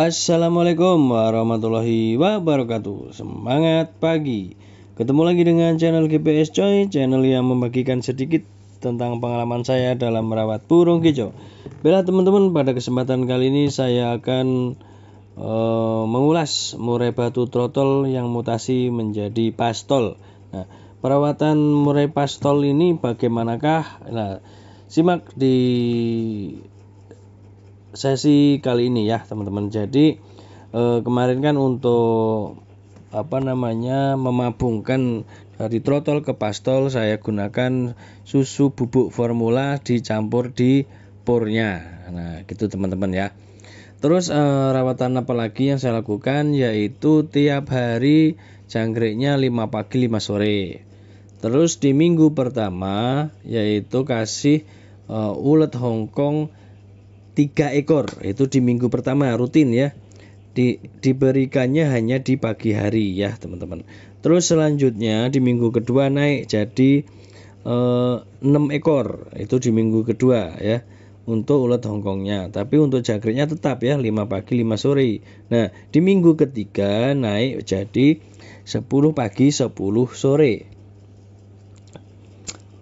Assalamualaikum warahmatullahi wabarakatuh Semangat pagi Ketemu lagi dengan channel GPS Coy Channel yang membagikan sedikit tentang pengalaman saya dalam merawat burung kicau Bila teman-teman pada kesempatan kali ini saya akan uh, mengulas murai batu trotol yang mutasi menjadi pastol Nah perawatan murai pastol ini bagaimanakah Nah simak di sesi kali ini ya teman-teman jadi eh, kemarin kan untuk apa namanya memabungkan dari trotol ke pastol saya gunakan susu bubuk formula dicampur di purnya nah gitu teman-teman ya terus eh, rawatan apa lagi yang saya lakukan yaitu tiap hari jangkriknya 5 pagi 5 sore terus di minggu pertama yaitu kasih uh, ulet Hongkong tiga ekor itu di minggu pertama rutin ya di, diberikannya hanya di pagi hari ya teman-teman terus selanjutnya di minggu kedua naik jadi eh, 6 ekor itu di minggu kedua ya untuk ulat hongkongnya tapi untuk jagretnya tetap ya 5 pagi 5 sore nah di minggu ketiga naik jadi 10 pagi 10 sore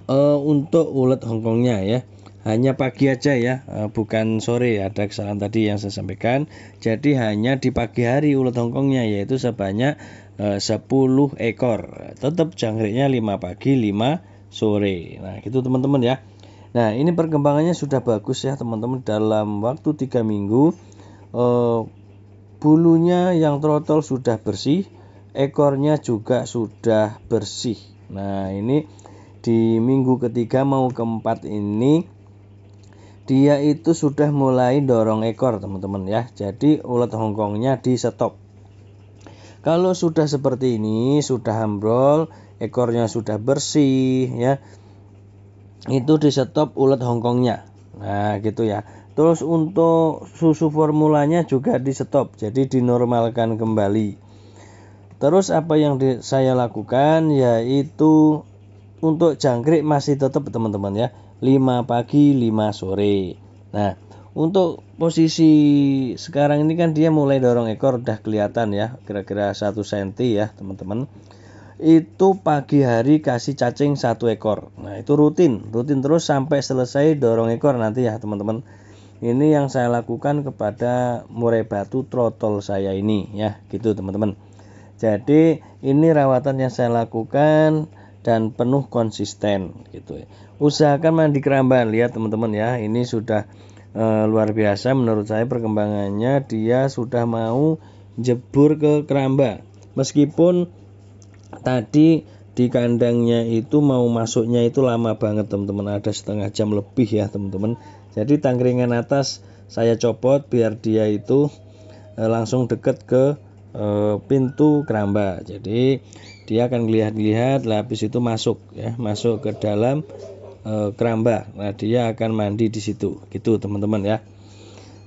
eh, untuk ulat hongkongnya ya hanya pagi aja ya, eh, bukan sore. Ada kesalahan tadi yang saya sampaikan. Jadi hanya di pagi hari ulat hongkongnya yaitu sebanyak 10 eh, ekor. Tetap jangkriknya 5 pagi, 5 sore. Nah, gitu teman-teman ya. Nah, ini perkembangannya sudah bagus ya, teman-teman. Dalam waktu 3 minggu eh, bulunya yang trotol sudah bersih, ekornya juga sudah bersih. Nah, ini di minggu ketiga mau keempat ini dia itu sudah mulai dorong ekor teman-teman ya jadi ulat hongkongnya di stop kalau sudah seperti ini sudah ambrol ekornya sudah bersih ya itu di stop ulat hongkongnya nah gitu ya terus untuk susu formulanya juga di stop jadi dinormalkan kembali terus apa yang di, saya lakukan yaitu untuk jangkrik masih tetap teman-teman ya 5 pagi 5 sore nah untuk posisi sekarang ini kan dia mulai dorong ekor udah kelihatan ya kira-kira 1 cm ya teman-teman itu pagi hari kasih cacing satu ekor nah itu rutin rutin terus sampai selesai dorong ekor nanti ya teman-teman ini yang saya lakukan kepada murai batu trotol saya ini ya gitu teman-teman jadi ini rawatan yang saya lakukan dan penuh konsisten gitu ya. Usahakan mandi keramban, lihat teman-teman ya, ini sudah e, luar biasa menurut saya perkembangannya dia sudah mau jebur ke keramba. Meskipun tadi di kandangnya itu mau masuknya itu lama banget teman-teman, ada setengah jam lebih ya teman-teman. Jadi tangkringan atas saya copot biar dia itu e, langsung deket ke e, pintu keramba. Jadi dia akan lihat lihat lapis itu masuk ya masuk ke dalam e, keramba nah dia akan mandi di situ gitu teman-teman ya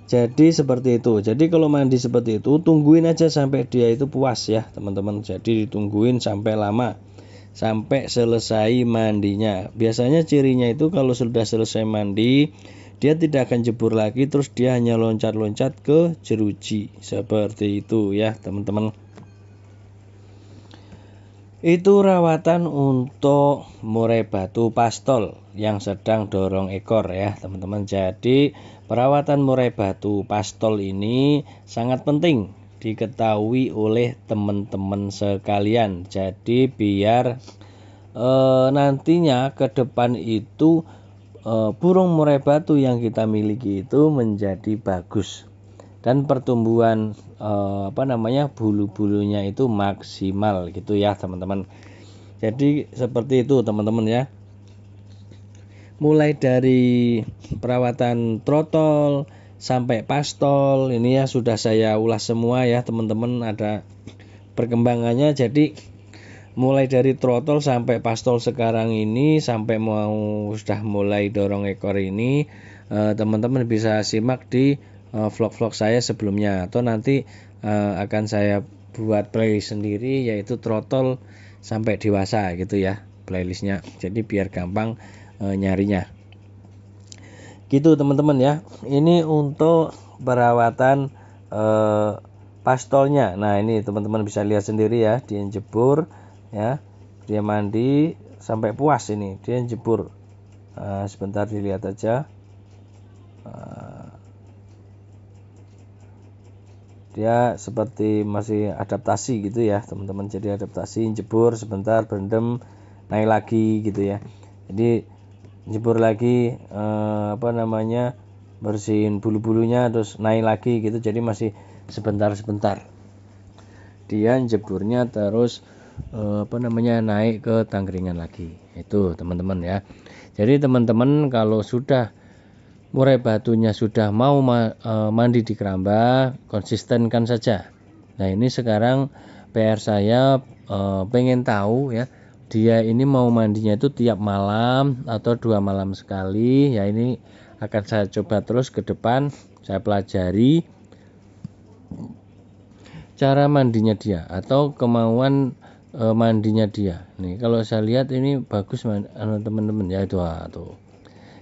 jadi seperti itu jadi kalau mandi seperti itu tungguin aja sampai dia itu puas ya teman-teman jadi ditungguin sampai lama sampai selesai mandinya biasanya cirinya itu kalau sudah selesai mandi dia tidak akan jebur lagi terus dia hanya loncat-loncat ke jeruji seperti itu ya teman-teman itu rawatan untuk murai batu pastol yang sedang dorong ekor ya teman-teman. Jadi perawatan murai batu pastol ini sangat penting diketahui oleh teman-teman sekalian. Jadi biar e, nantinya ke depan itu e, burung murai batu yang kita miliki itu menjadi bagus dan pertumbuhan eh, apa namanya bulu-bulunya itu maksimal gitu ya teman-teman jadi seperti itu teman-teman ya mulai dari perawatan trotol sampai pastol ini ya sudah saya ulas semua ya teman-teman ada perkembangannya jadi mulai dari trotol sampai pastol sekarang ini sampai mau sudah mulai dorong ekor ini eh, teman-teman bisa simak di Eh, vlog-vlog saya sebelumnya atau nanti uh, akan saya buat playlist sendiri yaitu trotol sampai dewasa gitu ya playlistnya jadi biar gampang uh, nyarinya gitu teman-teman ya ini untuk perawatan uh, pastolnya nah ini teman-teman bisa lihat sendiri ya dia jebur ya dia mandi sampai puas ini dia jebur sebentar dilihat aja dia seperti masih adaptasi gitu ya teman-teman jadi adaptasi jebur sebentar berendam naik lagi gitu ya jadi jebur lagi eh, apa namanya bersihin bulu-bulunya terus naik lagi gitu jadi masih sebentar-sebentar dia jeburnya terus eh, apa namanya naik ke tangkringan lagi itu teman-teman ya jadi teman-teman kalau sudah murai batunya sudah mau ma e, mandi di keramba, konsistenkan saja. Nah, ini sekarang PR saya e, pengen tahu ya, dia ini mau mandinya itu tiap malam atau dua malam sekali. Ya, ini akan saya coba terus ke depan, saya pelajari cara mandinya dia atau kemauan e, mandinya dia. Nih, kalau saya lihat ini bagus anu, teman-teman ya itu ah, tuh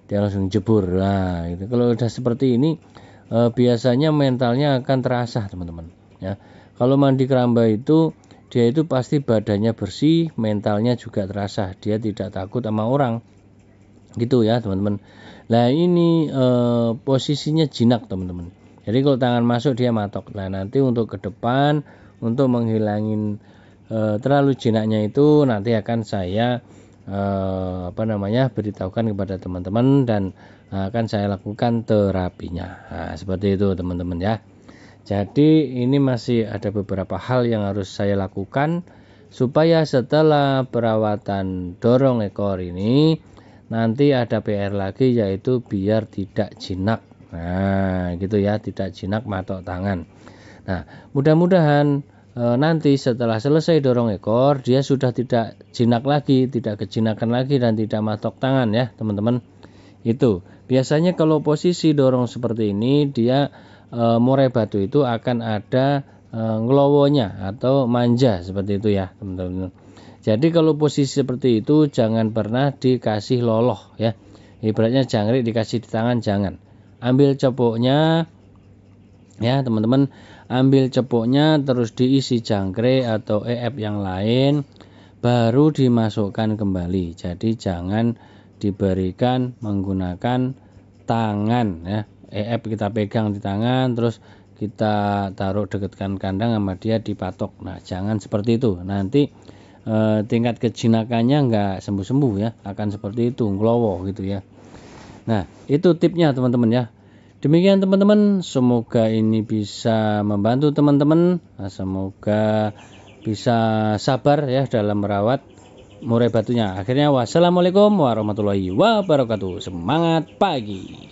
dia langsung jebur lah. gitu. kalau udah seperti ini eh, biasanya mentalnya akan terasa teman-teman ya kalau mandi keramba itu dia itu pasti badannya bersih mentalnya juga terasa. dia tidak takut sama orang gitu ya teman-teman nah ini eh, posisinya jinak teman-teman jadi kalau tangan masuk dia matok nah nanti untuk ke depan untuk menghilangin e, terlalu jinaknya itu nanti akan saya uh, apa namanya beritahukan kepada teman-teman dan eh, akan saya lakukan terapinya nah, seperti itu teman-teman ya jadi ini masih ada beberapa hal yang harus saya lakukan supaya setelah perawatan dorong ekor ini nanti ada PR lagi yaitu biar tidak jinak nah gitu ya tidak jinak matok tangan nah mudah-mudahan e, nanti setelah selesai dorong ekor dia sudah tidak jinak lagi tidak kejinakan lagi dan tidak matok tangan ya teman-teman itu biasanya kalau posisi dorong seperti ini dia e, murai batu itu akan ada e, ngelowonya atau manja seperti itu ya teman-teman jadi kalau posisi seperti itu jangan pernah dikasih loloh ya ibaratnya jangkrik dikasih di tangan jangan ambil copoknya ya teman-teman ambil cepuknya terus diisi jangkrik atau EF yang lain baru dimasukkan kembali jadi jangan diberikan menggunakan tangan ya EF kita pegang di tangan terus kita taruh dekatkan kandang sama dia dipatok nah jangan seperti itu nanti e, tingkat kejinakannya nggak sembuh-sembuh ya akan seperti itu ngelowo gitu ya nah itu tipnya teman-teman ya Demikian teman-teman, semoga ini bisa membantu teman-teman. Nah, semoga bisa sabar ya dalam merawat murai batunya. Akhirnya wassalamualaikum warahmatullahi wabarakatuh. Semangat pagi.